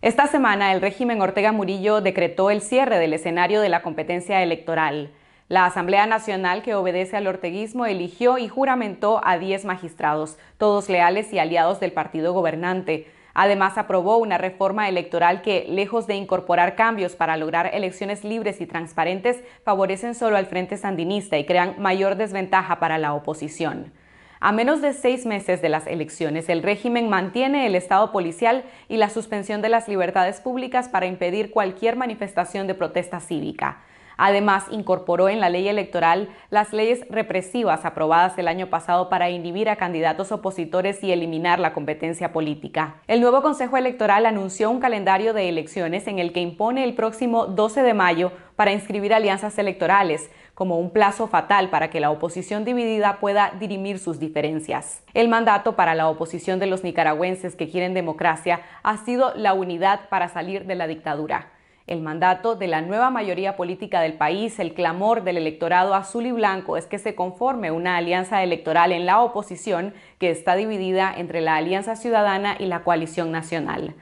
Esta semana el régimen Ortega Murillo decretó el cierre del escenario de la competencia electoral. La Asamblea Nacional que obedece al orteguismo eligió y juramentó a 10 magistrados, todos leales y aliados del partido gobernante. Además, aprobó una reforma electoral que, lejos de incorporar cambios para lograr elecciones libres y transparentes, favorecen solo al Frente Sandinista y crean mayor desventaja para la oposición. A menos de seis meses de las elecciones, el régimen mantiene el estado policial y la suspensión de las libertades públicas para impedir cualquier manifestación de protesta cívica. Además, incorporó en la ley electoral las leyes represivas aprobadas el año pasado para inhibir a candidatos opositores y eliminar la competencia política. El nuevo Consejo Electoral anunció un calendario de elecciones en el que impone el próximo 12 de mayo para inscribir alianzas electorales, como un plazo fatal para que la oposición dividida pueda dirimir sus diferencias. El mandato para la oposición de los nicaragüenses que quieren democracia ha sido la unidad para salir de la dictadura. El mandato de la nueva mayoría política del país, el clamor del electorado azul y blanco es que se conforme una alianza electoral en la oposición que está dividida entre la Alianza Ciudadana y la Coalición Nacional.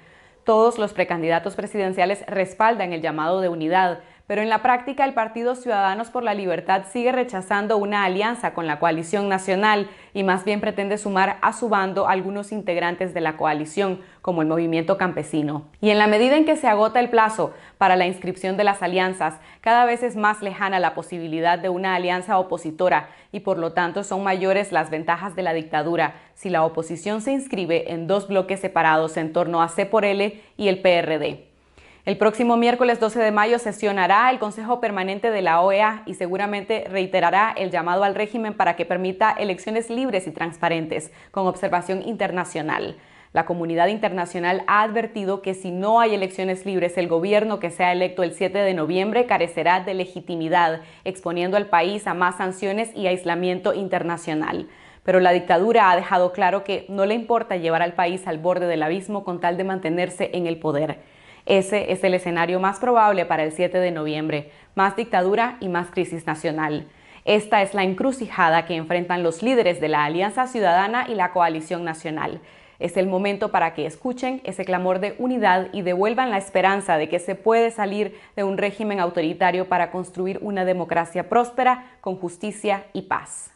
Todos los precandidatos presidenciales respaldan el llamado de unidad, pero en la práctica el Partido Ciudadanos por la Libertad sigue rechazando una alianza con la coalición nacional y más bien pretende sumar a su bando algunos integrantes de la coalición, como el movimiento campesino. Y en la medida en que se agota el plazo para la inscripción de las alianzas, cada vez es más lejana la posibilidad de una alianza opositora y por lo tanto son mayores las ventajas de la dictadura si la oposición se inscribe en dos bloques separados en torno a C por L y el PRD. El próximo miércoles 12 de mayo sesionará el Consejo Permanente de la OEA y seguramente reiterará el llamado al régimen para que permita elecciones libres y transparentes, con observación internacional. La comunidad internacional ha advertido que si no hay elecciones libres, el gobierno que sea electo el 7 de noviembre carecerá de legitimidad, exponiendo al país a más sanciones y aislamiento internacional. Pero la dictadura ha dejado claro que no le importa llevar al país al borde del abismo con tal de mantenerse en el poder. Ese es el escenario más probable para el 7 de noviembre, más dictadura y más crisis nacional. Esta es la encrucijada que enfrentan los líderes de la Alianza Ciudadana y la Coalición Nacional. Es el momento para que escuchen ese clamor de unidad y devuelvan la esperanza de que se puede salir de un régimen autoritario para construir una democracia próspera, con justicia y paz.